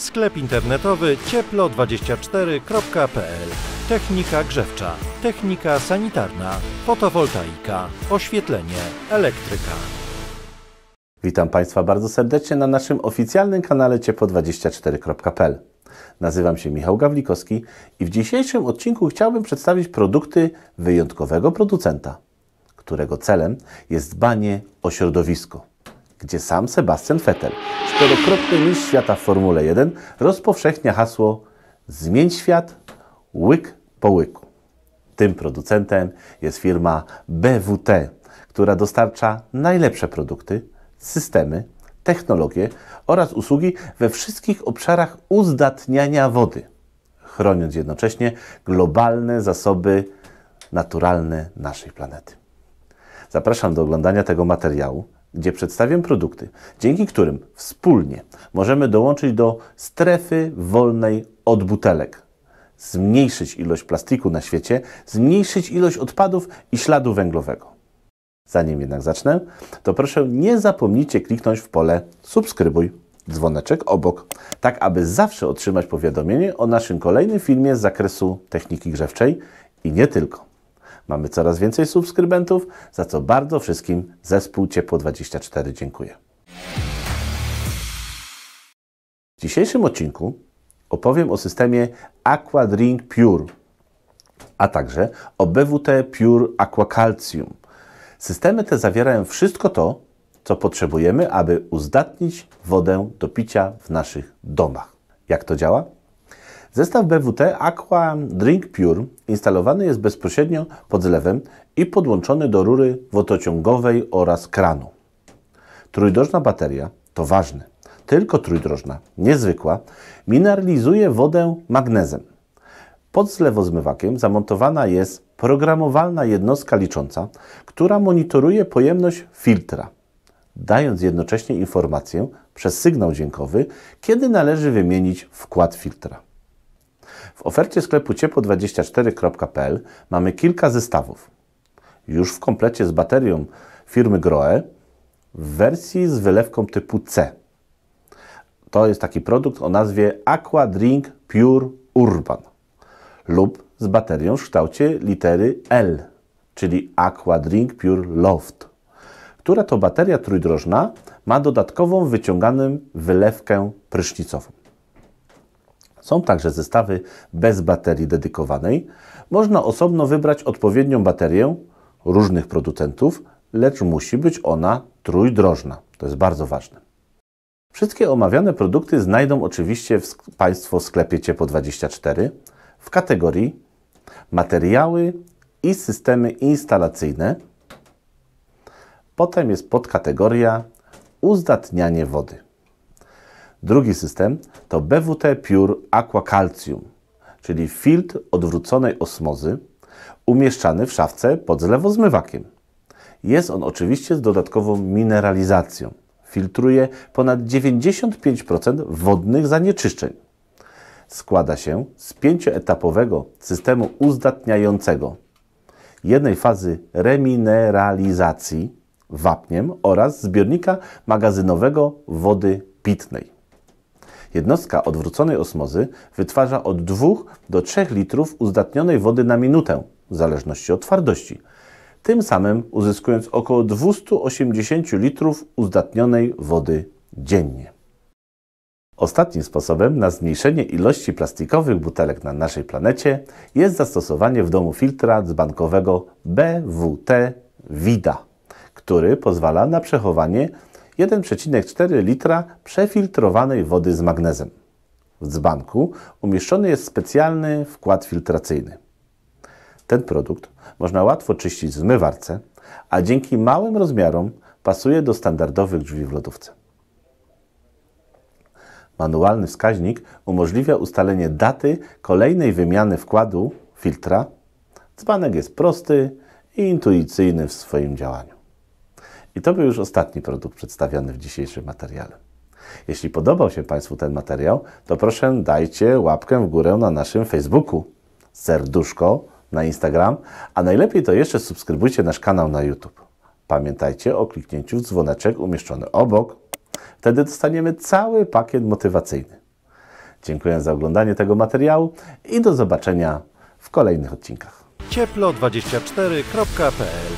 Sklep internetowy cieplo24.pl Technika grzewcza, technika sanitarna, fotowoltaika, oświetlenie, elektryka. Witam Państwa bardzo serdecznie na naszym oficjalnym kanale ciepło24.pl. Nazywam się Michał Gawlikowski i w dzisiejszym odcinku chciałbym przedstawić produkty wyjątkowego producenta, którego celem jest dbanie o środowisko gdzie sam Sebastian Vettel, czterokrotny mistrz świata w Formule 1, rozpowszechnia hasło Zmień świat łyk po łyku. Tym producentem jest firma BWT, która dostarcza najlepsze produkty, systemy, technologie oraz usługi we wszystkich obszarach uzdatniania wody, chroniąc jednocześnie globalne zasoby naturalne naszej planety. Zapraszam do oglądania tego materiału gdzie przedstawiam produkty, dzięki którym wspólnie możemy dołączyć do strefy wolnej od butelek, zmniejszyć ilość plastiku na świecie, zmniejszyć ilość odpadów i śladu węglowego. Zanim jednak zacznę, to proszę nie zapomnijcie kliknąć w pole subskrybuj dzwoneczek obok, tak aby zawsze otrzymać powiadomienie o naszym kolejnym filmie z zakresu techniki grzewczej i nie tylko. Mamy coraz więcej subskrybentów, za co bardzo wszystkim zespół Ciepło24 dziękuję. W dzisiejszym odcinku opowiem o systemie Aqua Drink Pure, a także o BWT Pure Aqua Calcium. Systemy te zawierają wszystko to, co potrzebujemy, aby uzdatnić wodę do picia w naszych domach. Jak to działa? Zestaw BWT Aqua Drink Pure instalowany jest bezpośrednio pod zlewem i podłączony do rury wodociągowej oraz kranu. Trójdrożna bateria to ważne, tylko trójdrożna, niezwykła, mineralizuje wodę magnezem. Pod zlewozmywakiem zamontowana jest programowalna jednostka licząca, która monitoruje pojemność filtra, dając jednocześnie informację przez sygnał dźwiękowy, kiedy należy wymienić wkład filtra. W ofercie sklepu ciepło24.pl mamy kilka zestawów. Już w komplecie z baterią firmy Groe w wersji z wylewką typu C. To jest taki produkt o nazwie Aqua Drink Pure Urban lub z baterią w kształcie litery L, czyli Aqua Drink Pure Loft, która to bateria trójdrożna ma dodatkową wyciąganą wylewkę prysznicową. Są także zestawy bez baterii dedykowanej. Można osobno wybrać odpowiednią baterię różnych producentów, lecz musi być ona trójdrożna. To jest bardzo ważne. Wszystkie omawiane produkty znajdą oczywiście w Państwo w sklepie Ciepło24 w kategorii materiały i systemy instalacyjne. Potem jest podkategoria uzdatnianie wody. Drugi system to BWT Pure Aqua Calcium, czyli filtr odwróconej osmozy umieszczany w szafce pod zlewozmywakiem. Jest on oczywiście z dodatkową mineralizacją. Filtruje ponad 95% wodnych zanieczyszczeń. Składa się z pięcioetapowego systemu uzdatniającego, jednej fazy remineralizacji wapniem oraz zbiornika magazynowego wody pitnej. Jednostka odwróconej osmozy wytwarza od 2 do 3 litrów uzdatnionej wody na minutę, w zależności od twardości. Tym samym uzyskując około 280 litrów uzdatnionej wody dziennie. Ostatnim sposobem na zmniejszenie ilości plastikowych butelek na naszej planecie jest zastosowanie w domu filtra dzbankowego BWT WIDA, który pozwala na przechowanie 1,4 litra przefiltrowanej wody z magnezem. W dzbanku umieszczony jest specjalny wkład filtracyjny. Ten produkt można łatwo czyścić w zmywarce, a dzięki małym rozmiarom pasuje do standardowych drzwi w lodówce. Manualny wskaźnik umożliwia ustalenie daty kolejnej wymiany wkładu filtra. Dzbanek jest prosty i intuicyjny w swoim działaniu. I to był już ostatni produkt przedstawiony w dzisiejszym materiale. Jeśli podobał się Państwu ten materiał, to proszę dajcie łapkę w górę na naszym Facebooku, serduszko na Instagram, a najlepiej to jeszcze subskrybujcie nasz kanał na YouTube. Pamiętajcie o kliknięciu w dzwoneczek umieszczony obok. Wtedy dostaniemy cały pakiet motywacyjny. Dziękuję za oglądanie tego materiału i do zobaczenia w kolejnych odcinkach. Cieplo24.pl